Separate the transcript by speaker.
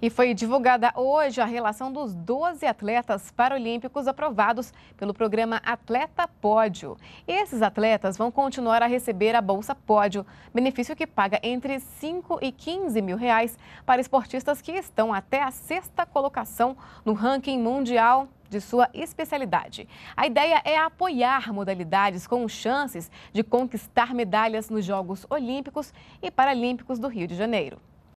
Speaker 1: E foi divulgada hoje a relação dos 12 atletas paralímpicos aprovados pelo programa Atleta Pódio. Esses atletas vão continuar a receber a Bolsa Pódio, benefício que paga entre 5 e 15 mil reais para esportistas que estão até a sexta colocação no ranking mundial de sua especialidade. A ideia é apoiar modalidades com chances de conquistar medalhas nos Jogos Olímpicos e Paralímpicos do Rio de Janeiro.